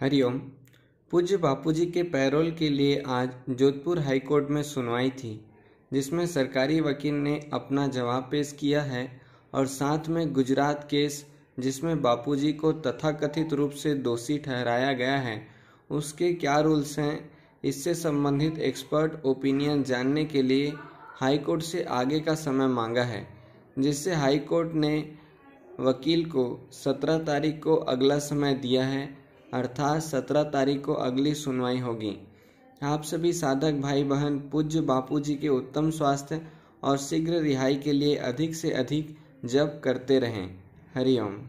हरिओम पूज्य बापूजी के पैरोल के लिए आज जोधपुर हाईकोर्ट में सुनवाई थी जिसमें सरकारी वकील ने अपना जवाब पेश किया है और साथ में गुजरात केस जिसमें बापूजी को तथाकथित रूप से दोषी ठहराया गया है उसके क्या रूल्स हैं इससे संबंधित एक्सपर्ट ओपिनियन जानने के लिए हाईकोर्ट से आगे का समय मांगा है जिससे हाईकोर्ट ने वकील को 17 तारीख को अगला समय दिया है अर्थात सत्रह तारीख को अगली सुनवाई होगी आप सभी साधक भाई बहन पूज्य बापू जी के उत्तम स्वास्थ्य और शीघ्र रिहाई के लिए अधिक से अधिक जप करते रहें हरिओम